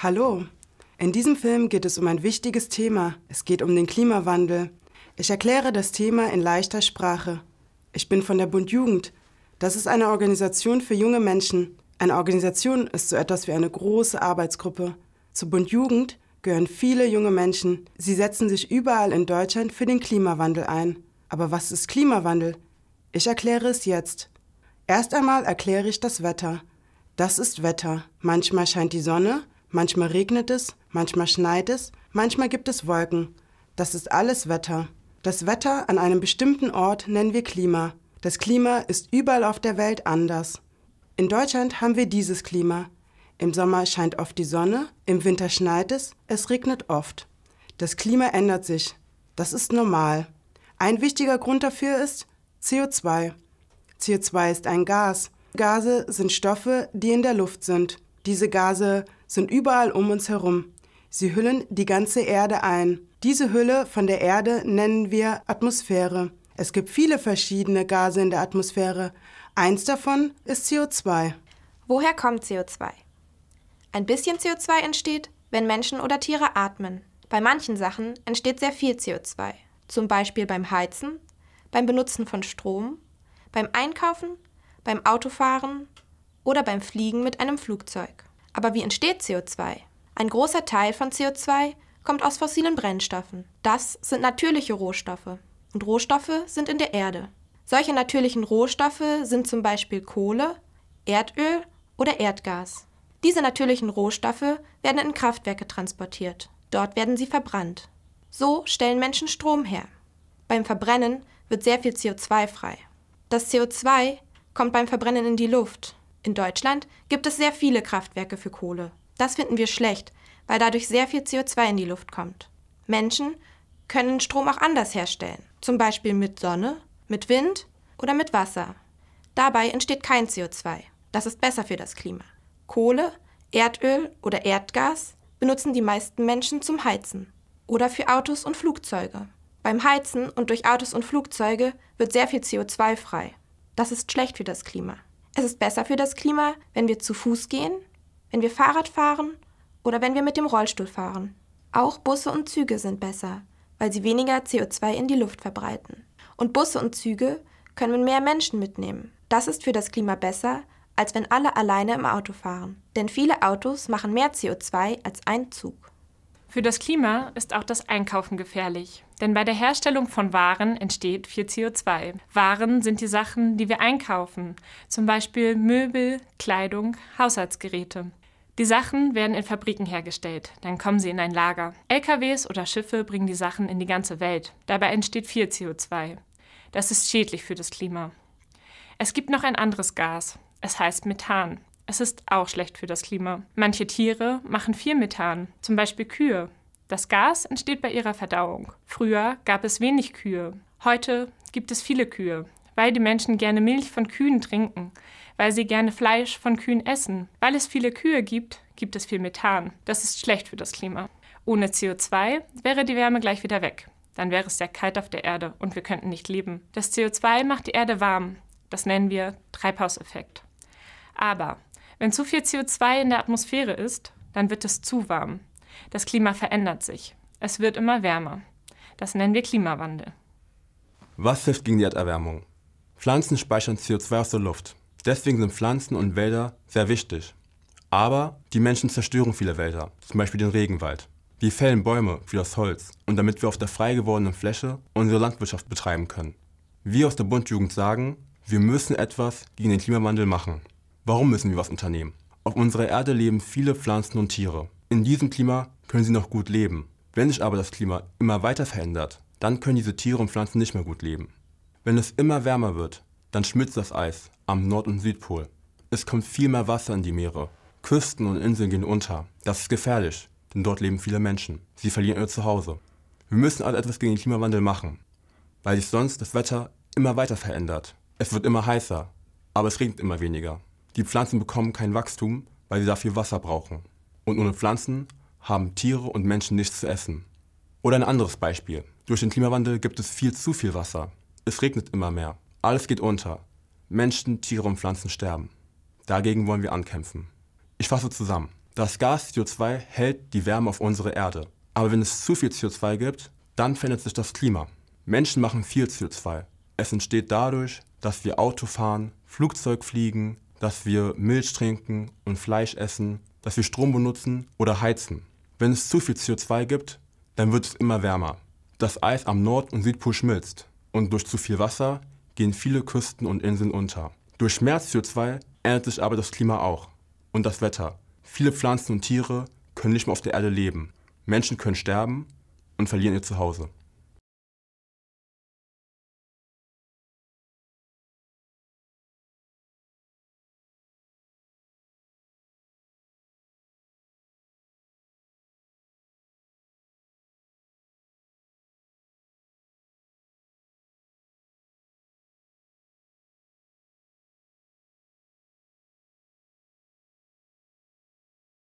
Hallo. In diesem Film geht es um ein wichtiges Thema. Es geht um den Klimawandel. Ich erkläre das Thema in leichter Sprache. Ich bin von der Bund Jugend. Das ist eine Organisation für junge Menschen. Eine Organisation ist so etwas wie eine große Arbeitsgruppe. Zur Bund Jugend gehören viele junge Menschen. Sie setzen sich überall in Deutschland für den Klimawandel ein. Aber was ist Klimawandel? Ich erkläre es jetzt. Erst einmal erkläre ich das Wetter. Das ist Wetter. Manchmal scheint die Sonne, Manchmal regnet es, manchmal schneit es, manchmal gibt es Wolken. Das ist alles Wetter. Das Wetter an einem bestimmten Ort nennen wir Klima. Das Klima ist überall auf der Welt anders. In Deutschland haben wir dieses Klima. Im Sommer scheint oft die Sonne, im Winter schneit es, es regnet oft. Das Klima ändert sich. Das ist normal. Ein wichtiger Grund dafür ist CO2. CO2 ist ein Gas. Gase sind Stoffe, die in der Luft sind. Diese Gase sind überall um uns herum. Sie hüllen die ganze Erde ein. Diese Hülle von der Erde nennen wir Atmosphäre. Es gibt viele verschiedene Gase in der Atmosphäre. Eins davon ist CO2. Woher kommt CO2? Ein bisschen CO2 entsteht, wenn Menschen oder Tiere atmen. Bei manchen Sachen entsteht sehr viel CO2, zum Beispiel beim Heizen, beim Benutzen von Strom, beim Einkaufen, beim Autofahren oder beim Fliegen mit einem Flugzeug. Aber wie entsteht CO2? Ein großer Teil von CO2 kommt aus fossilen Brennstoffen. Das sind natürliche Rohstoffe. Und Rohstoffe sind in der Erde. Solche natürlichen Rohstoffe sind zum Beispiel Kohle, Erdöl oder Erdgas. Diese natürlichen Rohstoffe werden in Kraftwerke transportiert. Dort werden sie verbrannt. So stellen Menschen Strom her. Beim Verbrennen wird sehr viel CO2 frei. Das CO2 kommt beim Verbrennen in die Luft in Deutschland gibt es sehr viele Kraftwerke für Kohle. Das finden wir schlecht, weil dadurch sehr viel CO2 in die Luft kommt. Menschen können Strom auch anders herstellen, zum Beispiel mit Sonne, mit Wind oder mit Wasser. Dabei entsteht kein CO2. Das ist besser für das Klima. Kohle, Erdöl oder Erdgas benutzen die meisten Menschen zum Heizen oder für Autos und Flugzeuge. Beim Heizen und durch Autos und Flugzeuge wird sehr viel CO2 frei. Das ist schlecht für das Klima. Es ist besser für das Klima, wenn wir zu Fuß gehen, wenn wir Fahrrad fahren oder wenn wir mit dem Rollstuhl fahren. Auch Busse und Züge sind besser, weil sie weniger CO2 in die Luft verbreiten. Und Busse und Züge können mehr Menschen mitnehmen. Das ist für das Klima besser, als wenn alle alleine im Auto fahren. Denn viele Autos machen mehr CO2 als ein Zug. Für das Klima ist auch das Einkaufen gefährlich, denn bei der Herstellung von Waren entsteht viel CO2. Waren sind die Sachen, die wir einkaufen, zum Beispiel Möbel, Kleidung, Haushaltsgeräte. Die Sachen werden in Fabriken hergestellt, dann kommen sie in ein Lager. LKWs oder Schiffe bringen die Sachen in die ganze Welt, dabei entsteht viel CO2. Das ist schädlich für das Klima. Es gibt noch ein anderes Gas, es heißt Methan. Es ist auch schlecht für das Klima. Manche Tiere machen viel Methan, zum Beispiel Kühe. Das Gas entsteht bei ihrer Verdauung. Früher gab es wenig Kühe. Heute gibt es viele Kühe, weil die Menschen gerne Milch von Kühen trinken, weil sie gerne Fleisch von Kühen essen. Weil es viele Kühe gibt, gibt es viel Methan. Das ist schlecht für das Klima. Ohne CO2 wäre die Wärme gleich wieder weg. Dann wäre es sehr kalt auf der Erde und wir könnten nicht leben. Das CO2 macht die Erde warm. Das nennen wir Treibhauseffekt. Aber wenn zu viel CO2 in der Atmosphäre ist, dann wird es zu warm. Das Klima verändert sich. Es wird immer wärmer. Das nennen wir Klimawandel. Was hilft gegen die Erderwärmung? Pflanzen speichern CO2 aus der Luft. Deswegen sind Pflanzen und Wälder sehr wichtig. Aber die Menschen zerstören viele Wälder, zum Beispiel den Regenwald. Wir fällen Bäume für das Holz und damit wir auf der frei gewordenen Fläche unsere Landwirtschaft betreiben können. Wir aus der Bundjugend sagen, wir müssen etwas gegen den Klimawandel machen. Warum müssen wir was unternehmen? Auf unserer Erde leben viele Pflanzen und Tiere. In diesem Klima können sie noch gut leben. Wenn sich aber das Klima immer weiter verändert, dann können diese Tiere und Pflanzen nicht mehr gut leben. Wenn es immer wärmer wird, dann schmilzt das Eis am Nord- und Südpol. Es kommt viel mehr Wasser in die Meere. Küsten und Inseln gehen unter. Das ist gefährlich, denn dort leben viele Menschen. Sie verlieren ihr Zuhause. Wir müssen also etwas gegen den Klimawandel machen, weil sich sonst das Wetter immer weiter verändert. Es wird immer heißer, aber es regnet immer weniger. Die Pflanzen bekommen kein Wachstum, weil sie dafür Wasser brauchen. Und ohne Pflanzen haben Tiere und Menschen nichts zu essen. Oder ein anderes Beispiel. Durch den Klimawandel gibt es viel zu viel Wasser. Es regnet immer mehr. Alles geht unter. Menschen, Tiere und Pflanzen sterben. Dagegen wollen wir ankämpfen. Ich fasse zusammen. Das Gas CO2 hält die Wärme auf unsere Erde. Aber wenn es zu viel CO2 gibt, dann verändert sich das Klima. Menschen machen viel CO2. Es entsteht dadurch, dass wir Auto fahren, Flugzeug fliegen, dass wir Milch trinken und Fleisch essen, dass wir Strom benutzen oder heizen. Wenn es zu viel CO2 gibt, dann wird es immer wärmer. Das Eis am Nord- und Südpol schmilzt und durch zu viel Wasser gehen viele Küsten und Inseln unter. Durch mehr CO2 ändert sich aber das Klima auch und das Wetter. Viele Pflanzen und Tiere können nicht mehr auf der Erde leben. Menschen können sterben und verlieren ihr Zuhause.